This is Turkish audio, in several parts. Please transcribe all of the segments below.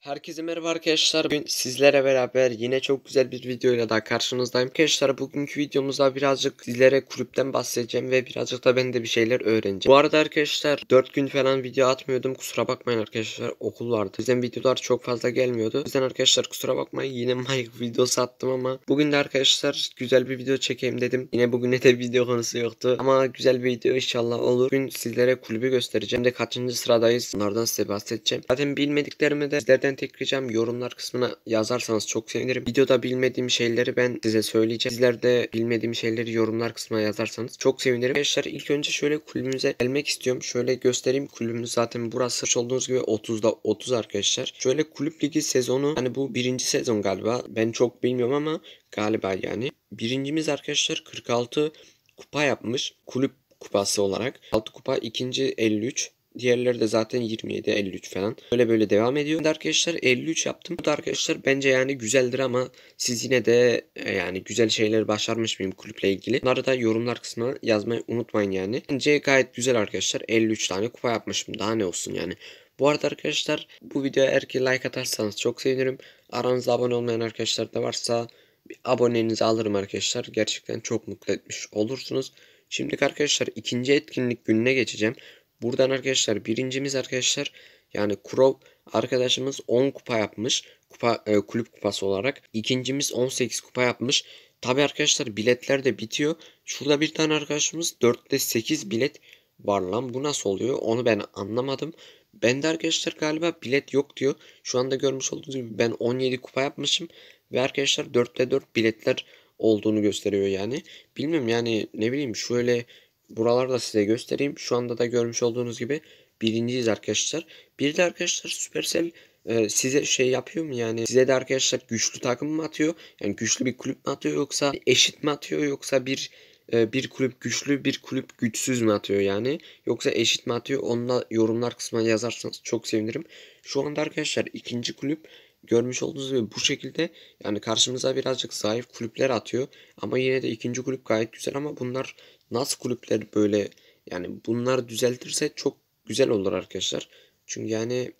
Herkese merhaba arkadaşlar. Bugün sizlere beraber yine çok güzel bir videoyla ile daha karşınızdayım. Arkadaşlar bugünkü videomuzda birazcık sizlere kulüpten bahsedeceğim ve birazcık da ben de bir şeyler öğreneceğim. Bu arada arkadaşlar 4 gün falan video atmıyordum. Kusura bakmayın arkadaşlar okul vardı. O yüzden videolar çok fazla gelmiyordu. O yüzden arkadaşlar kusura bakmayın yine Mike videosu attım ama bugün de arkadaşlar güzel bir video çekeyim dedim. Yine bugün de video konusu yoktu. Ama güzel bir video inşallah olur. Bugün sizlere kulübü göstereceğim. de kaçıncı sıradayız. Bunlardan size bahsedeceğim. Zaten bilmediklerimi de sizlerden sizden tek yorumlar kısmına yazarsanız çok sevinirim. Videoda bilmediğim şeyleri ben size söyleyeceğim. Sizler de bilmediğim şeyleri yorumlar kısmına yazarsanız çok sevinirim. Arkadaşlar ilk önce şöyle kulübümüze gelmek istiyorum. Şöyle göstereyim kulübümüz zaten burası. Şu olduğunuz gibi 30'da 30 arkadaşlar. Şöyle kulüp ligi sezonu hani bu birinci sezon galiba. Ben çok bilmiyorum ama galiba yani. Birincimiz arkadaşlar 46 kupa yapmış. Kulüp kupası olarak. 6 kupa ikinci 53. Diğerleri de zaten 27, 53 falan. Böyle böyle devam ediyor. Arkadaşlar 53 yaptım. Bu da arkadaşlar bence yani güzeldir ama siz yine de e, yani güzel şeyler başarmış mıyım kulüple ilgili? Bunları da yorumlar kısmına yazmayı unutmayın yani. Bence gayet güzel arkadaşlar. 53 tane kupa yapmışım. Daha ne olsun yani. Bu arada arkadaşlar bu videoya eğer ki like atarsanız çok sevinirim. Aranızda abone olmayan arkadaşlar da varsa bir abonenizi alırım arkadaşlar. Gerçekten çok mutlu etmiş olursunuz. Şimdi arkadaşlar ikinci etkinlik gününe geçeceğim. Buradan arkadaşlar birincimiz arkadaşlar yani Crow arkadaşımız 10 kupa yapmış. Kupa e, kulüp kupası olarak. İkincimiz 18 kupa yapmış. Tabi arkadaşlar biletler de bitiyor. Şurada bir tane arkadaşımız 4'te 8 bilet var lan. Bu nasıl oluyor? Onu ben anlamadım. ben de arkadaşlar galiba bilet yok diyor. Şu anda görmüş olduğunuz gibi ben 17 kupa yapmışım. Ve arkadaşlar 4'te 4 biletler olduğunu gösteriyor yani. Bilmiyorum yani ne bileyim şöyle Buralarda size göstereyim. Şu anda da görmüş olduğunuz gibi birinciyiz arkadaşlar. Bir de arkadaşlar Supercell e, size şey yapıyor mu yani size de arkadaşlar güçlü takım mı atıyor? Yani güçlü bir kulüp mü atıyor yoksa eşit mi atıyor yoksa bir e, bir kulüp güçlü bir kulüp güçsüz mü atıyor yani yoksa eşit mi atıyor onunla yorumlar kısmına yazarsanız çok sevinirim. Şu anda arkadaşlar ikinci kulüp görmüş olduğunuz gibi bu şekilde yani karşımıza birazcık zayıf kulüpler atıyor. Ama yine de ikinci kulüp gayet güzel ama bunlar nasıl kulüpler böyle yani bunlar düzeltirse çok güzel olur arkadaşlar. Çünkü yani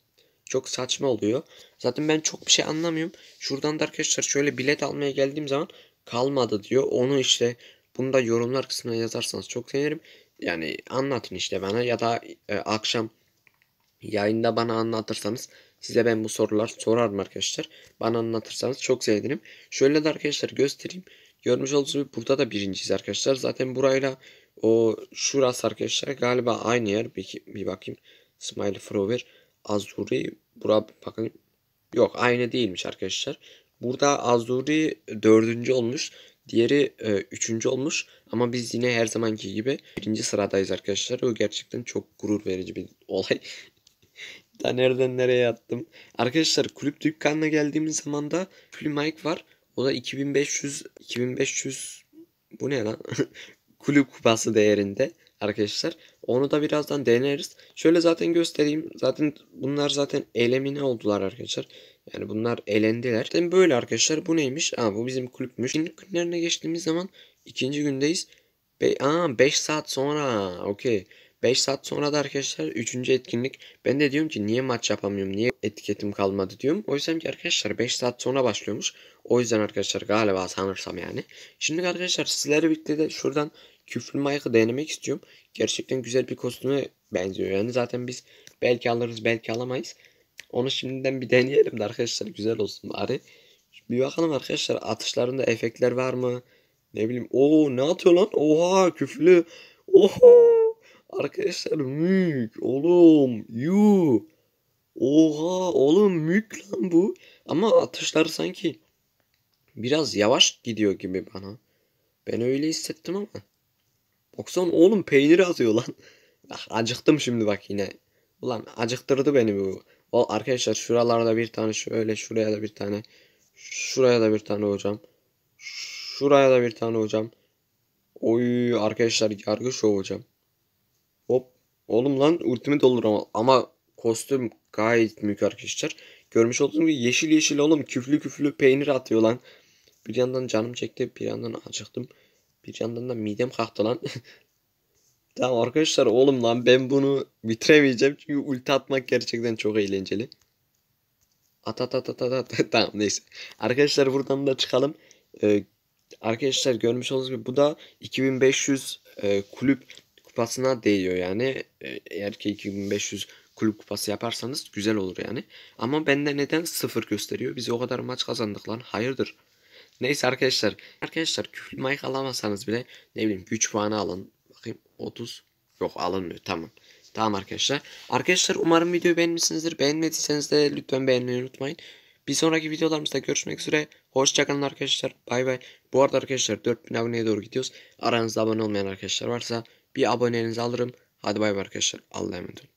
çok saçma oluyor. Zaten ben çok bir şey anlamıyorum. Şuradan da arkadaşlar şöyle bilet almaya geldiğim zaman kalmadı diyor. Onu işte bunu da yorumlar kısmına yazarsanız çok sevinirim. Yani anlatın işte bana ya da e, akşam yayında bana anlatırsanız Size ben bu sorular sorarım arkadaşlar. Bana anlatırsanız çok sevinirim. Şöyle de arkadaşlar göstereyim. Görmüş olduğunuz gibi burada da birinciyiz arkadaşlar. Zaten burayla o şurası arkadaşlar galiba aynı yer. Bir, bir bakayım. Smile Frover Azuri. Bura bakın. Yok aynı değilmiş arkadaşlar. Burada Azuri dördüncü olmuş. Diğeri e, üçüncü olmuş. Ama biz yine her zamanki gibi birinci sıradayız arkadaşlar. O gerçekten çok gurur verici bir olay da nereden nereye attım. Arkadaşlar kulüp dükkanına geldiğimiz zaman da Free Mike var. O da 2500 2500 bu ne lan? kulüp kupası değerinde arkadaşlar. Onu da birazdan deneriz. Şöyle zaten göstereyim. Zaten bunlar zaten elemine oldular arkadaşlar. Yani bunlar elendiler. Zaten böyle arkadaşlar. Bu neymiş? Aa bu bizim kulüpmüş. Şimdi günlerine geçtiğimiz zaman ikinci gündeyiz. Be Aa 5 saat sonra. Okey. 5 saat sonra da arkadaşlar 3. etkinlik. Ben de diyorum ki niye maç yapamıyorum? Niye etiketim kalmadı diyorum. O yüzden ki arkadaşlar 5 saat sonra başlıyormuş. O yüzden arkadaşlar galiba sanırsam yani. Şimdi arkadaşlar sizlerle birlikte de şuradan küflü Mike'ı denemek istiyorum. Gerçekten güzel bir kostüme benziyor. Yani zaten biz belki alırız belki alamayız. Onu şimdiden bir deneyelim de arkadaşlar güzel olsun bari. Bir bakalım arkadaşlar atışlarında efektler var mı? Ne bileyim. Oo ne atıyor lan? Oha küflü. Oho. Arkadaşlar mük oğlum yu oha oğlum mük lan bu ama atışlar sanki biraz yavaş gidiyor gibi bana. Ben öyle hissettim ama. Baksana oğlum peynir atıyor lan. acıktım şimdi bak yine. Ulan acıktırdı beni bu. Val arkadaşlar şuralarda bir tane şöyle şuraya da bir tane. Şuraya da bir tane hocam. Şuraya da bir tane hocam. Oy arkadaşlar yargı şov hocam. Oğlum lan ultimate olur ama, ama kostüm gayet mükemmel arkadaşlar. Görmüş olduğunuz gibi yeşil yeşil oğlum küflü küflü peynir atıyor lan. Bir yandan canım çekti bir yandan acıktım. Bir yandan da midem kalktı lan. tamam arkadaşlar oğlum lan ben bunu bitiremeyeceğim. Çünkü ulti atmak gerçekten çok eğlenceli. At at at at at at. tamam neyse. Arkadaşlar buradan da çıkalım. Ee, arkadaşlar görmüş olduğunuz gibi bu da 2500 e, kulüp kupasına değiyor yani. E, eğer ki 2500 kulüp kupası yaparsanız güzel olur yani. Ama bende neden sıfır gösteriyor? Biz o kadar maç kazandık lan. Hayırdır? Neyse arkadaşlar. Arkadaşlar küfür küflü alamasanız bile ne bileyim güç puanı alın. Bakayım 30. Yok alınmıyor tamam. Tamam arkadaşlar. Arkadaşlar umarım videoyu beğenmişsinizdir. Beğenmediyseniz de lütfen beğenmeyi unutmayın. Bir sonraki videolarımızda görüşmek üzere. Hoşçakalın arkadaşlar. Bay bay. Bu arada arkadaşlar 4000 aboneye doğru gidiyoruz. Aranızda abone olmayan arkadaşlar varsa bir abonenizi alırım. Hadi bay bay arkadaşlar. Allah'a emanet olun.